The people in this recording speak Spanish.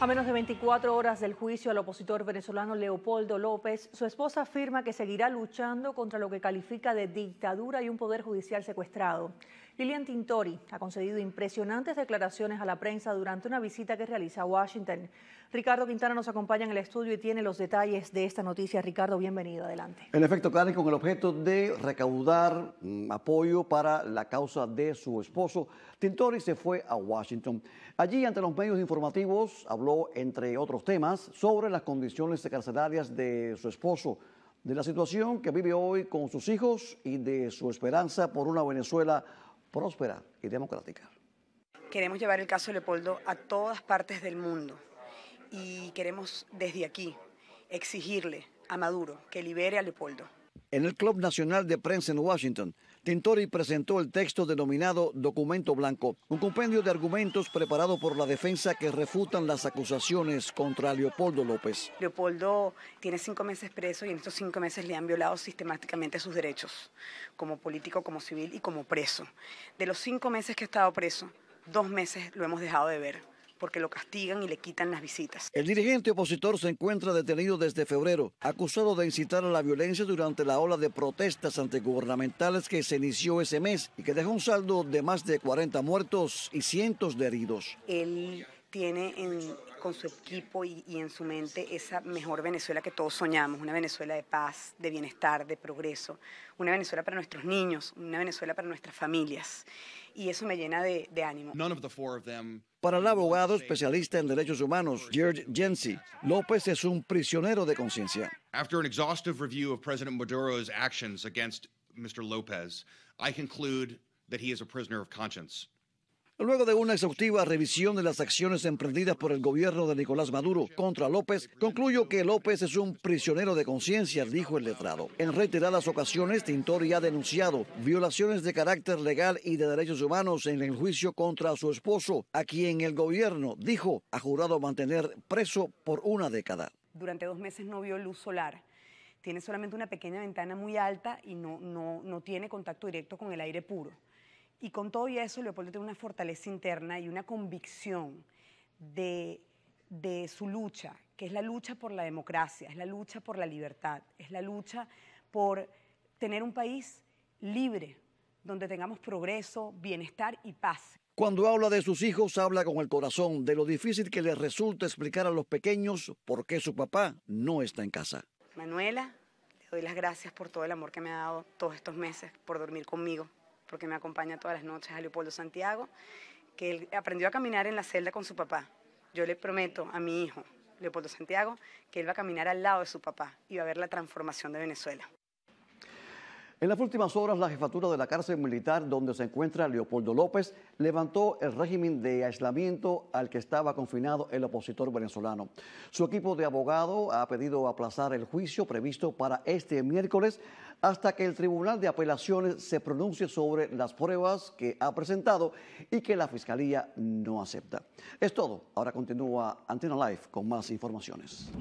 A menos de 24 horas del juicio al opositor venezolano Leopoldo López, su esposa afirma que seguirá luchando contra lo que califica de dictadura y un poder judicial secuestrado. Lilian Tintori ha concedido impresionantes declaraciones a la prensa durante una visita que realiza a Washington. Ricardo Quintana nos acompaña en el estudio y tiene los detalles de esta noticia. Ricardo, bienvenido, adelante. En efecto, Karen, con el objeto de recaudar mm, apoyo para la causa de su esposo, Tintori se fue a Washington. Allí, ante los medios informativos, habló, entre otros temas, sobre las condiciones carcelarias de su esposo de la situación que vive hoy con sus hijos y de su esperanza por una Venezuela próspera y democrática. Queremos llevar el caso Leopoldo a todas partes del mundo y queremos desde aquí exigirle a Maduro que libere a Leopoldo. En el Club Nacional de Prensa en Washington, Tintori presentó el texto denominado Documento Blanco, un compendio de argumentos preparado por la defensa que refutan las acusaciones contra Leopoldo López. Leopoldo tiene cinco meses preso y en estos cinco meses le han violado sistemáticamente sus derechos, como político, como civil y como preso. De los cinco meses que ha estado preso, dos meses lo hemos dejado de ver porque lo castigan y le quitan las visitas. El dirigente opositor se encuentra detenido desde febrero, acusado de incitar a la violencia durante la ola de protestas antigubernamentales que se inició ese mes y que dejó un saldo de más de 40 muertos y cientos de heridos. Él tiene en, con su equipo y, en su mente esa mejor Venezuela que todos soñamos, una Venezuela de paz, de bienestar, de progreso, una Venezuela para nuestros niños, una Venezuela para nuestras familias. Y eso me llena de, ánimo. Para el abogado especialista en derechos humanos, George Jensi, López es un prisionero de conciencia. After an exhaustive review of President Maduro's actions against Mr. López, I conclude that he is a prisoner of conscience. Luego de una exhaustiva revisión de las acciones emprendidas por el gobierno de Nicolás Maduro contra López, concluyo que López es un prisionero de conciencia, dijo el letrado. En reiteradas ocasiones, Tintori ha denunciado violaciones de carácter legal y de derechos humanos en el juicio contra su esposo, a quien el gobierno, dijo, ha jurado mantener preso por una década. Durante dos meses no vio luz solar tiene solamente una pequeña ventana muy alta y no, no, no, tiene contacto directo con el aire puro. Y con todo y eso, Leopoldo tiene una fortaleza interna y una convicción de, su lucha, que es la lucha por la democracia, es la lucha por la libertad, es la lucha por tener un país libre, donde tengamos progreso, bienestar y paz. Cuando habla de sus hijos, habla con el corazón de lo difícil que les resulta explicar a los pequeños por qué su papá no está en casa. Manuela, le doy las gracias por todo el amor que me ha dado todos estos meses, por dormir conmigo, porque me acompaña todas las noches a Leopoldo Santiago, que aprendió a caminar en la celda con su papá. Yo le prometo a mi hijo, Leopoldo Santiago, que él va a caminar al lado de su papá y va a ver la transformación de Venezuela. En las últimas horas, la jefatura de la cárcel militar donde se encuentra Leopoldo López levantó el régimen de aislamiento al que estaba confinado el opositor venezolano. Su equipo de abogado ha pedido aplazar el juicio previsto para este miércoles hasta que el Tribunal de Apelaciones se pronuncie sobre las pruebas que ha presentado y que la Fiscalía no acepta. Es todo. Ahora continúa Antena Live con más informaciones.